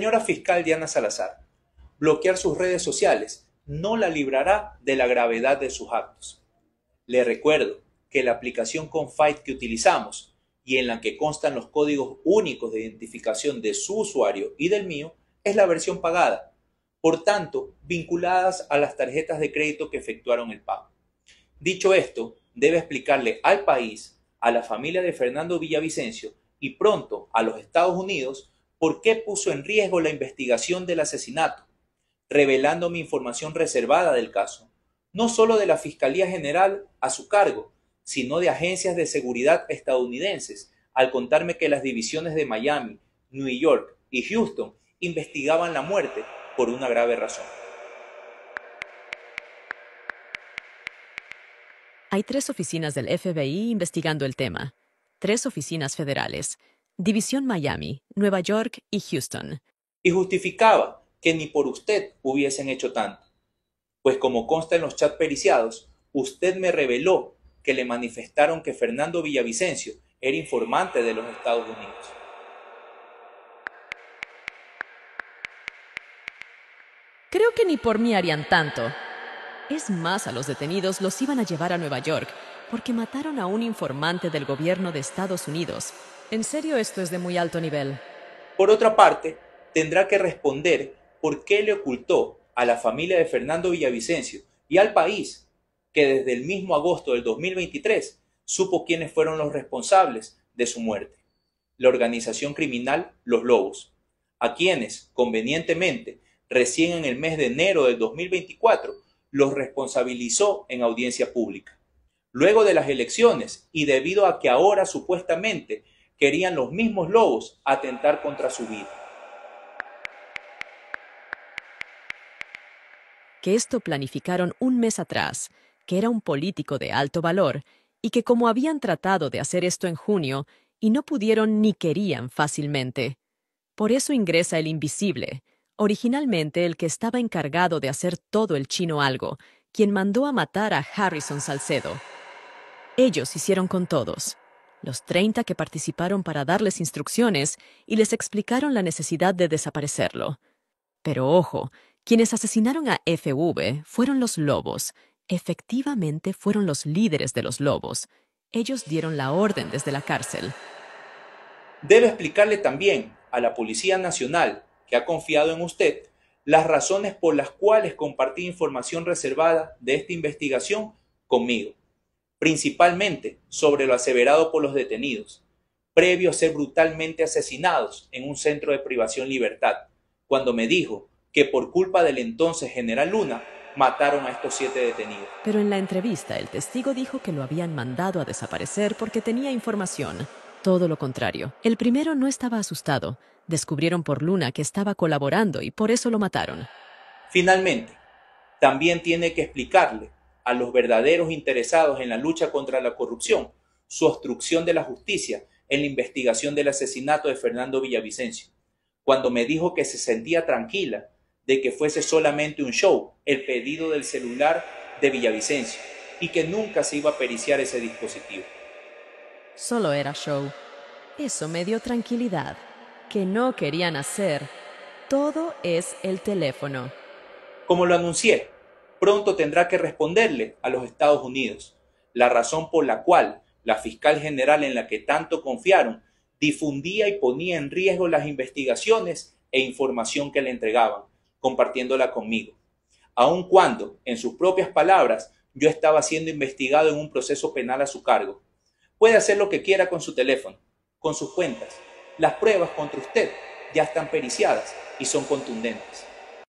Señora fiscal Diana Salazar, bloquear sus redes sociales no la librará de la gravedad de sus actos. Le recuerdo que la aplicación ConFight que utilizamos y en la que constan los códigos únicos de identificación de su usuario y del mío es la versión pagada, por tanto, vinculadas a las tarjetas de crédito que efectuaron el pago. Dicho esto, debe explicarle al país, a la familia de Fernando Villavicencio y pronto a los Estados Unidos ¿Por qué puso en riesgo la investigación del asesinato? Revelando mi información reservada del caso, no solo de la Fiscalía General a su cargo, sino de agencias de seguridad estadounidenses, al contarme que las divisiones de Miami, New York y Houston investigaban la muerte por una grave razón. Hay tres oficinas del FBI investigando el tema, tres oficinas federales División Miami, Nueva York y Houston. Y justificaba que ni por usted hubiesen hecho tanto, pues como consta en los chats periciados, usted me reveló que le manifestaron que Fernando Villavicencio era informante de los Estados Unidos. Creo que ni por mí harían tanto. Es más, a los detenidos los iban a llevar a Nueva York porque mataron a un informante del gobierno de Estados Unidos en serio, esto es de muy alto nivel. Por otra parte, tendrá que responder por qué le ocultó a la familia de Fernando Villavicencio y al país que desde el mismo agosto del 2023 supo quiénes fueron los responsables de su muerte. La organización criminal Los Lobos, a quienes, convenientemente, recién en el mes de enero del 2024, los responsabilizó en audiencia pública. Luego de las elecciones y debido a que ahora supuestamente querían los mismos lobos atentar contra su vida. Que esto planificaron un mes atrás, que era un político de alto valor, y que como habían tratado de hacer esto en junio, y no pudieron ni querían fácilmente. Por eso ingresa el invisible, originalmente el que estaba encargado de hacer todo el chino algo, quien mandó a matar a Harrison Salcedo. Ellos hicieron con todos los 30 que participaron para darles instrucciones y les explicaron la necesidad de desaparecerlo. Pero ojo, quienes asesinaron a FV fueron los lobos. Efectivamente fueron los líderes de los lobos. Ellos dieron la orden desde la cárcel. Debe explicarle también a la Policía Nacional, que ha confiado en usted, las razones por las cuales compartí información reservada de esta investigación conmigo principalmente sobre lo aseverado por los detenidos, previo a ser brutalmente asesinados en un centro de privación libertad, cuando me dijo que por culpa del entonces general Luna mataron a estos siete detenidos. Pero en la entrevista el testigo dijo que lo habían mandado a desaparecer porque tenía información. Todo lo contrario. El primero no estaba asustado. Descubrieron por Luna que estaba colaborando y por eso lo mataron. Finalmente, también tiene que explicarle a los verdaderos interesados en la lucha contra la corrupción, su obstrucción de la justicia en la investigación del asesinato de Fernando Villavicencio, cuando me dijo que se sentía tranquila de que fuese solamente un show el pedido del celular de Villavicencio y que nunca se iba a periciar ese dispositivo. Solo era show. Eso me dio tranquilidad, que no querían hacer. Todo es el teléfono. Como lo anuncié, pronto tendrá que responderle a los Estados Unidos, la razón por la cual la fiscal general en la que tanto confiaron difundía y ponía en riesgo las investigaciones e información que le entregaban, compartiéndola conmigo. Aun cuando, en sus propias palabras, yo estaba siendo investigado en un proceso penal a su cargo. Puede hacer lo que quiera con su teléfono, con sus cuentas. Las pruebas contra usted ya están periciadas y son contundentes.